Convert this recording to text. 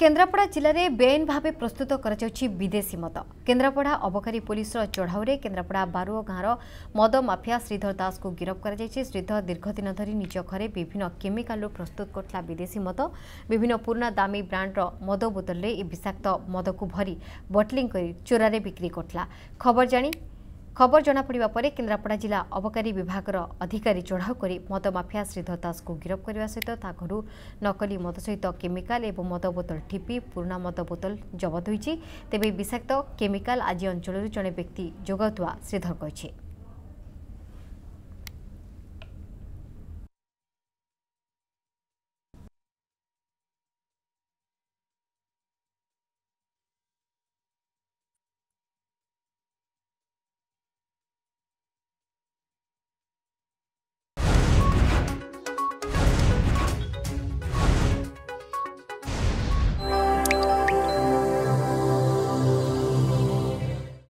କେନ୍ଦ୍ରାପଡ଼ା ଜିଲ୍ଲାରେ ବେଆଇନ ଭାବେ ପ୍ରସ୍ତୁତ କରାଯାଉଛି ବିଦେଶୀ ମଦ କେନ୍ଦ୍ରାପଡ଼ା ଅବକାରୀ ପୁଲିସର ଚଢ଼ାଉରେ କେନ୍ଦ୍ରାପଡ଼ା ବାରୁଅ ଗାଁର ମଦ ମାଫିଆ ଶ୍ରୀଧର ଦାସଙ୍କୁ ଗିରଫ କରାଯାଇଛି ଶ୍ରୀଧର ଦୀର୍ଘଦିନ ଧରି ନିଜ ଘରେ ବିଭିନ୍ନ କେମିକାଲରୁ ପ୍ରସ୍ତୁତ କରୁଥିଲା ବିଦେଶୀ ମଦ ବିଭିନ୍ନ ପୁରୁଣା ଦାମୀ ବ୍ରାଣ୍ଡର ମଦ ବୋତଲରେ ଏହି ବିଷାକ୍ତ ମଦକୁ ଭରି ବଟଲିଂ କରି ଚୋରାରେ ବିକ୍ରି କରୁଥିଲା ଖବର ଜାଣି খবর জଣାপড়া পরে কেন্দ্রাপড়া জেলা অবকাରୀ বিভাগর অধিকারী চଢ଼াও করে মদ মাফିଆ শ্রীধর দাসকে গিরফ করা সহ তা ঘর নকলি মদ সহিত কেমিকাল এবং মদ বোতল ঠিপি পুরোনা মদ বোতল জবত হয়েছে তেবে বিষাক্ত কেমিকাল আজ অঞ্চলের জনে ব্যক্তি যোগাউয়া শ্রীধর কে